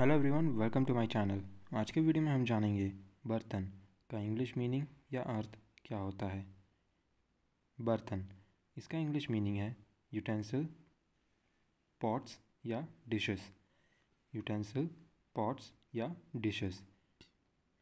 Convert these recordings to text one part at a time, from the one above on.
hello everyone welcome to my channel आज के video में हम जानेंगे बर्तन का इंग्लिश मीनिंग या अर्थ क्या होता है बर्तन इसका इंग्लिश मीनिंग है यूटेंसिल पॉट्स या डिशेस यूटेंसिल पॉट्स या डिशेस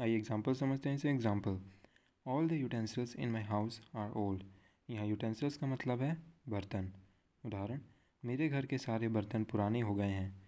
आइए एग्जांपल समझते हैं इसे example all the utensils in my house are old यहाँ यूटेंसिल्स का मतलब है बर्तन उदाहरण मेरे घर के सारे बर्तन पुराने हो गए हैं